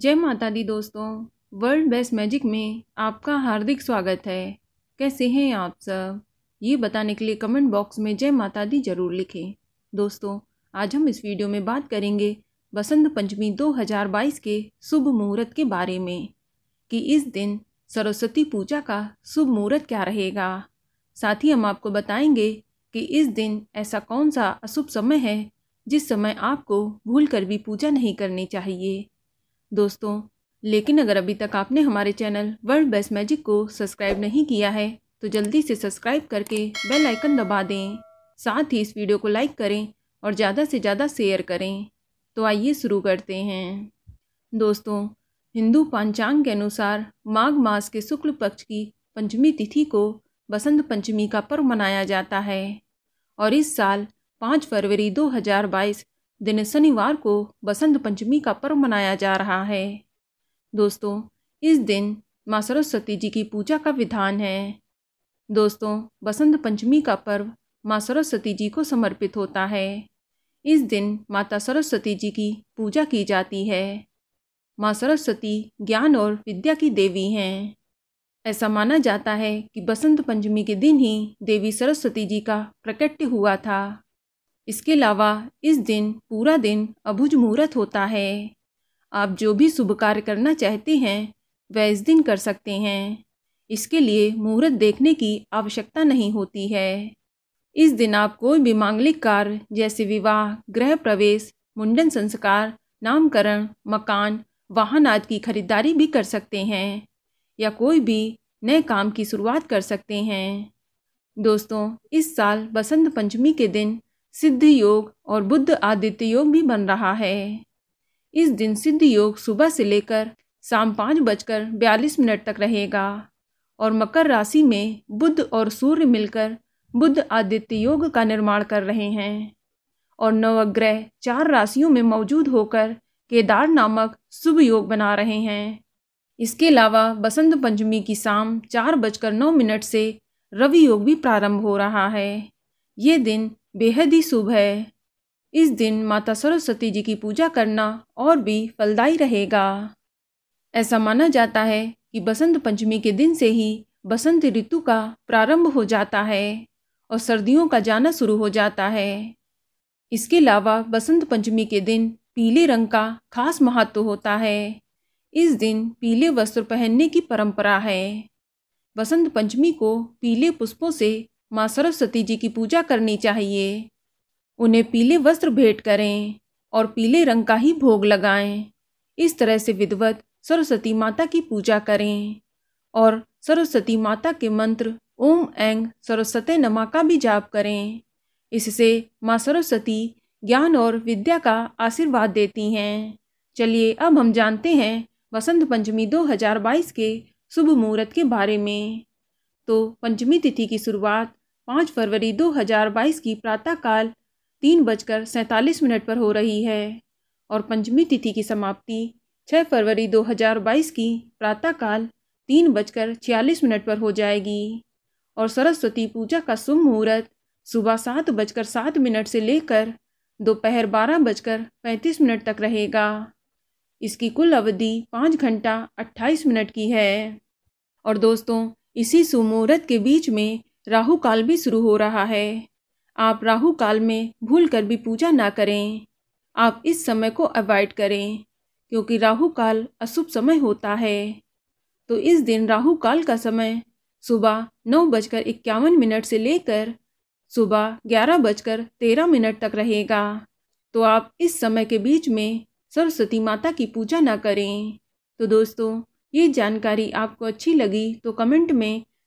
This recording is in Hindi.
जय माता दी दोस्तों वर्ल्ड बेस्ट मैजिक में आपका हार्दिक स्वागत है कैसे हैं आप सब ये बताने के लिए कमेंट बॉक्स में जय माता दी जरूर लिखें दोस्तों आज हम इस वीडियो में बात करेंगे बसंत पंचमी 2022 के शुभ मुहूर्त के बारे में कि इस दिन सरस्वती पूजा का शुभ मुहूर्त क्या रहेगा साथ ही हम आपको बताएंगे कि इस दिन ऐसा कौन सा अशुभ समय है जिस समय आपको भूल कर भी पूजा नहीं करनी चाहिए दोस्तों लेकिन अगर अभी तक आपने हमारे चैनल वर्ल्ड बेस्ट मैजिक को सब्सक्राइब नहीं किया है तो जल्दी से सब्सक्राइब करके बेल आइकन दबा दें साथ ही इस वीडियो को लाइक करें और ज़्यादा से ज़्यादा शेयर करें तो आइए शुरू करते हैं दोस्तों हिंदू पंचांग के अनुसार माघ मास के शुक्ल पक्ष की पंचमी तिथि को बसंत पंचमी का पर्व मनाया जाता है और इस साल पाँच फरवरी बाईस दिन शनिवार को बसंत पंचमी का पर्व मनाया जा रहा है दोस्तों इस दिन माँ सरस्वती जी की पूजा का विधान है दोस्तों बसंत पंचमी का पर्व माँ सरस्वती जी को समर्पित होता है इस दिन माता सरस्वती जी की पूजा की जाती है माँ सरस्वती ज्ञान और विद्या की देवी हैं ऐसा माना जाता है कि बसंत पंचमी के दिन ही देवी सरस्वती जी का प्रकट्य हुआ था इसके अलावा इस दिन पूरा दिन अभुज मुहूर्त होता है आप जो भी शुभ कार्य करना चाहते हैं वह इस दिन कर सकते हैं इसके लिए मुहूर्त देखने की आवश्यकता नहीं होती है इस दिन आप कोई भी मांगलिक कार्य जैसे विवाह गृह प्रवेश मुंडन संस्कार नामकरण मकान वाहन आदि की खरीदारी भी कर सकते हैं या कोई भी नए काम की शुरुआत कर सकते हैं दोस्तों इस साल बसंत पंचमी के दिन सिद्ध योग और बुद्ध आदित्य योग भी बन रहा है इस दिन सिद्ध योग सुबह से लेकर शाम पाँच बजकर बयालीस मिनट तक रहेगा और मकर राशि में बुद्ध और सूर्य मिलकर बुद्ध आदित्य योग का निर्माण कर रहे हैं और नवग्रह चार राशियों में मौजूद होकर केदार नामक शुभ योग बना रहे हैं इसके अलावा बसंत पंचमी की शाम चार बजकर नौ मिनट से रवि योग भी प्रारंभ हो रहा है ये दिन बेहद ही शुभ है इस दिन माता सरस्वती जी की पूजा करना और भी फलदायी रहेगा ऐसा माना जाता है कि बसंत पंचमी के दिन से ही बसंत ऋतु का प्रारंभ हो जाता है और सर्दियों का जाना शुरू हो जाता है इसके अलावा बसंत पंचमी के दिन पीले रंग का खास महत्व होता है इस दिन पीले वस्त्र पहनने की परंपरा है बसंत पंचमी को पीले पुष्पों से माँ सरस्वती जी की पूजा करनी चाहिए उन्हें पीले वस्त्र भेंट करें और पीले रंग का ही भोग लगाएं इस तरह से विधवत सरस्वती माता की पूजा करें और सरस्वती माता के मंत्र ओम एंग सरस्वती नमा का भी जाप करें इससे माँ सरस्वती ज्ञान और विद्या का आशीर्वाद देती हैं चलिए अब हम जानते हैं वसंत पंचमी 2022 के शुभ मुहूर्त के बारे में तो पंचमी तिथि की शुरुआत पाँच फरवरी 2022 की प्रातःकाल तीन बजकर सैंतालीस मिनट पर हो रही है और पंचमी तिथि की समाप्ति छः फरवरी 2022 की प्रातःकाल तीन बजकर छियालीस मिनट पर हो जाएगी और सरस्वती पूजा का शुभ मुहूर्त सुबह सात बजकर सात मिनट से लेकर दोपहर बारह बजकर पैंतीस मिनट तक रहेगा इसकी कुल अवधि पाँच घंटा अट्ठाईस मिनट की है और दोस्तों इसी मुहूर्त के बीच में राहु काल भी शुरू हो रहा है आप राहु काल में भूल कर भी पूजा ना करें आप इस समय को अवॉइड करें क्योंकि राहु काल अशुभ समय होता है तो इस दिन राहु काल का समय सुबह नौ बजकर इक्यावन मिनट से लेकर सुबह ग्यारह बजकर तेरह मिनट तक रहेगा तो आप इस समय के बीच में सरस्वती माता की पूजा ना करें तो दोस्तों ये जानकारी आपको अच्छी लगी तो कमेंट में